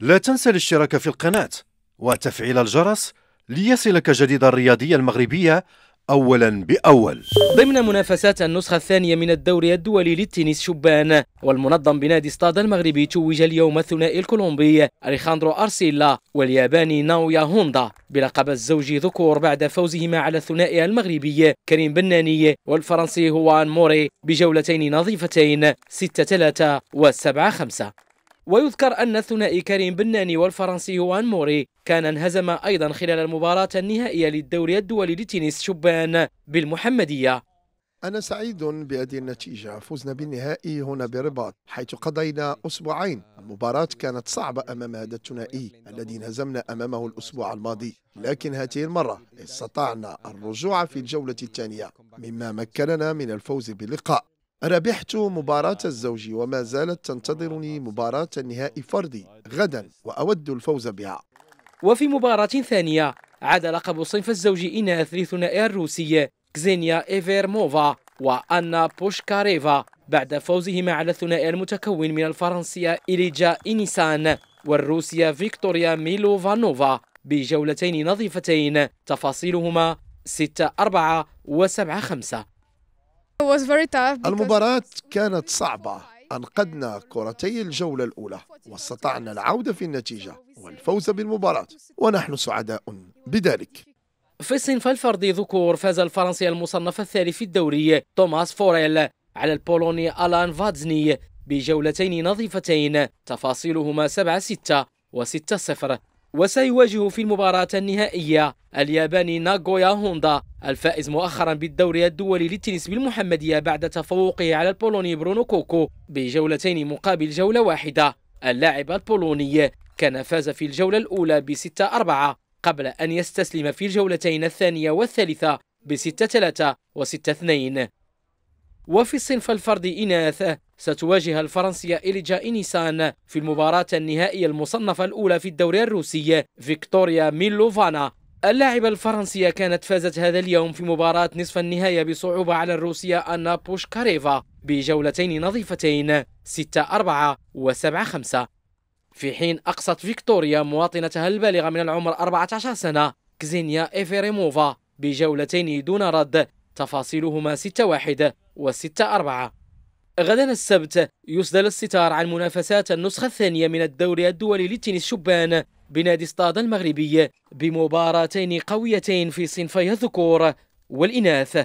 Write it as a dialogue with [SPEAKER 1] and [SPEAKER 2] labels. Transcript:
[SPEAKER 1] لا تنسى الاشتراك في القناة وتفعيل الجرس ليصلك جديد الرياضية المغربية أولا بأول
[SPEAKER 2] ضمن منافسات النسخة الثانية من الدوري الدولي للتنس شبان والمنظم بنادي ستاد المغربي توج اليوم الثنائي الكولومبي أليخاندرو أرسيلا والياباني ناويا هوندا بلقب الزوج ذكور بعد فوزهما على الثنائي المغربي كريم بناني والفرنسي هوان موري بجولتين نظيفتين 6-3 و 7-5 ويذكر أن الثنائي كريم بناني والفرنسي هوان موري كان انهزم أيضا خلال المباراة النهائية للدوري الدولي لتنس شبان بالمحمدية
[SPEAKER 1] أنا سعيد بهذه النتيجة فزنا بالنهائي هنا برباط حيث قضينا أسبوعين المباراة كانت صعبة أمام هذا الثنائي الذي انهزمنا أمامه الأسبوع الماضي لكن هذه المرة استطعنا الرجوع في الجولة الثانية مما مكننا من الفوز باللقاء ربحت مباراة الزوج وما زالت تنتظرني مباراة النهائي فردي غدا وأود الفوز
[SPEAKER 2] بها وفي مباراة ثانية عاد لقب صنف الزوج إناث لثنائي الروسي كزينيا إيفيرموفا وأنا بوشكاريفا بعد فوزهما على الثنائي المتكون من الفرنسية إليجا إنيسان والروسية فيكتوريا ميلوفانوفا بجولتين نظيفتين تفاصيلهما 6 4 و 7 5
[SPEAKER 1] المباراة كانت صعبة أنقذنا كرتي الجولة الأولى واستطعنا العودة في النتيجة والفوز بالمباراة ونحن سعداء بذلك
[SPEAKER 2] في الصنف الفردي ذكور فاز الفرنسي المصنف الثالث في الدوري توماس فوريل على البولوني ألان فادزني بجولتين نظيفتين تفاصيلهما 7-6 و 6-0 وسيواجه في المباراة النهائية الياباني ناغويا هوندا الفائز مؤخرا بالدوري الدولي للتنس بالمحمدية بعد تفوقه على البولوني برونو كوكو بجولتين مقابل جولة واحدة اللاعب البولوني كان فاز في الجولة الأولى بستة أربعة قبل أن يستسلم في الجولتين الثانية والثالثة بستة ثلاثة وستة اثنين وفي الصنف الفردي إناث ستواجه الفرنسية إليجا إنيسان في المباراة النهائية المصنفة الأولى في الدوري الروسي فيكتوريا ميلوفانا اللاعبة الفرنسية كانت فازت هذا اليوم في مباراة نصف النهاية بصعوبة على الروسية أنا بوشكاريفا بجولتين نظيفتين 6-4 و7-5 في حين أقصت فيكتوريا مواطنتها البالغة من العمر 14 سنة كزينيا إفيريموفا بجولتين دون رد تفاصيلهما 6-1 و 6-4 غدا السبت يسدل الستار عن منافسات النسخة الثانية من الدوري الدولي للتنس شبان بنادي سطاد المغربي بمباراتين قويتين في صنفي الذكور والإناث